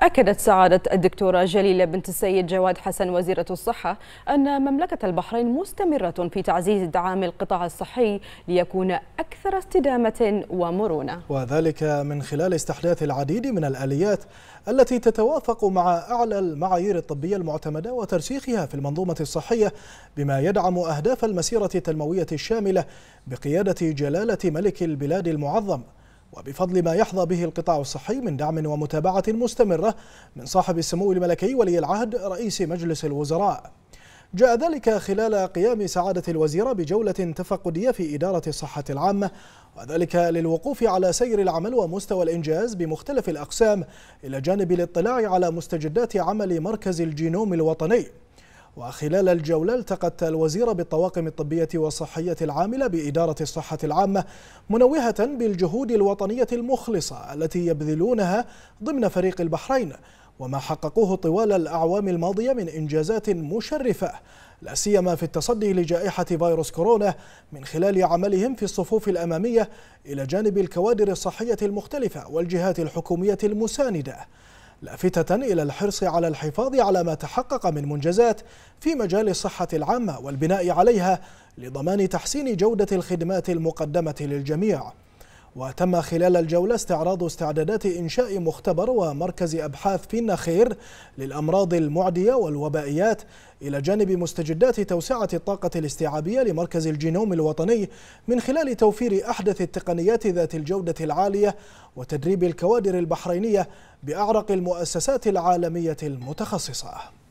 أكدت سعادة الدكتورة جليلة بنت السيد جواد حسن وزيرة الصحة أن مملكة البحرين مستمرة في تعزيز دعم القطاع الصحي ليكون أكثر استدامة ومرونة وذلك من خلال استحداث العديد من الآليات التي تتوافق مع أعلى المعايير الطبية المعتمدة وترسيخها في المنظومة الصحية بما يدعم أهداف المسيرة التنموية الشاملة بقيادة جلالة ملك البلاد المعظم وبفضل ما يحظى به القطاع الصحي من دعم ومتابعة مستمرة من صاحب السمو الملكي ولي العهد رئيس مجلس الوزراء جاء ذلك خلال قيام سعادة الوزيرة بجولة تفقدية في إدارة الصحة العامة وذلك للوقوف على سير العمل ومستوى الإنجاز بمختلف الأقسام إلى جانب الاطلاع على مستجدات عمل مركز الجينوم الوطني وخلال الجولة التقت الوزيرة بالطواقم الطبية والصحية العاملة بإدارة الصحة العامة منوهة بالجهود الوطنية المخلصة التي يبذلونها ضمن فريق البحرين وما حققوه طوال الأعوام الماضية من إنجازات مشرفة لا سيما في التصدي لجائحة فيروس كورونا من خلال عملهم في الصفوف الأمامية إلى جانب الكوادر الصحية المختلفة والجهات الحكومية المساندة لافتة إلى الحرص على الحفاظ على ما تحقق من منجزات في مجال الصحة العامة والبناء عليها لضمان تحسين جودة الخدمات المقدمة للجميع وتم خلال الجولة استعراض استعدادات إنشاء مختبر ومركز أبحاث في النخير للأمراض المعدية والوبائيات إلى جانب مستجدات توسعة الطاقة الاستيعابية لمركز الجينوم الوطني من خلال توفير أحدث التقنيات ذات الجودة العالية وتدريب الكوادر البحرينية بأعرق المؤسسات العالمية المتخصصة